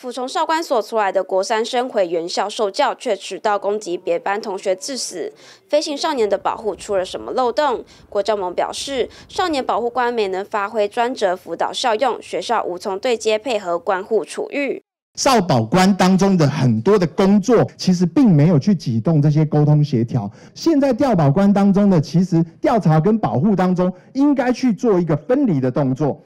辅从少管所出来的国三生回原校受教，却持刀攻击别班同学致死。飞行少年的保护出了什么漏洞？郭教盟表示，少年保护官没能发挥专责辅导效用，学校无从对接配合关护处育。少保官当中的很多的工作，其实并没有去启动这些沟通协调。现在调保官当中的，其实调查跟保护当中，应该去做一个分离的动作。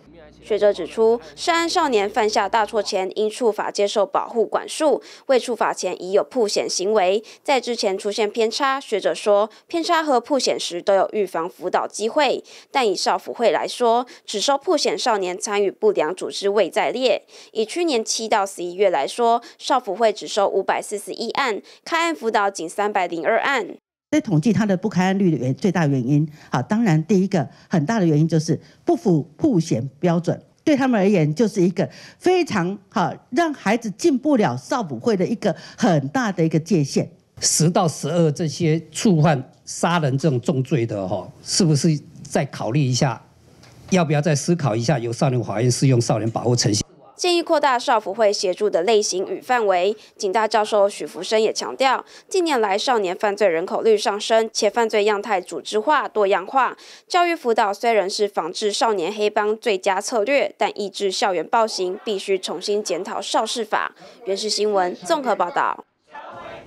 学者指出，涉案少年犯下大错前应触法接受保护管束，未触法前已有破险行为，在之前出现偏差。学者说，偏差和破险时都有预防辅导机会，但以少辅会来说，只收破险少年参与不良组织未在列。以去年七到十一月来说，少辅会只收五百四十一案，开案辅导仅三百零二案。在统计他的不开案率的原最大原因，好，当然第一个很大的原因就是不符不嫌标准，对他们而言就是一个非常好让孩子进不了少辅会的一个很大的一个界限。十到十二这些触犯杀人这种重罪的，哈，是不是再考虑一下，要不要再思考一下，由少年法院适用少年保护程序？建议扩大少辅会协助的类型与范围。景大教授许福生也强调，近年来少年犯罪人口率上升，且犯罪样态组织化、多样化。教育辅导虽然是防治少年黑帮最佳策略，但抑制校园暴行必须重新检讨少氏法。《原视新闻》综合报道。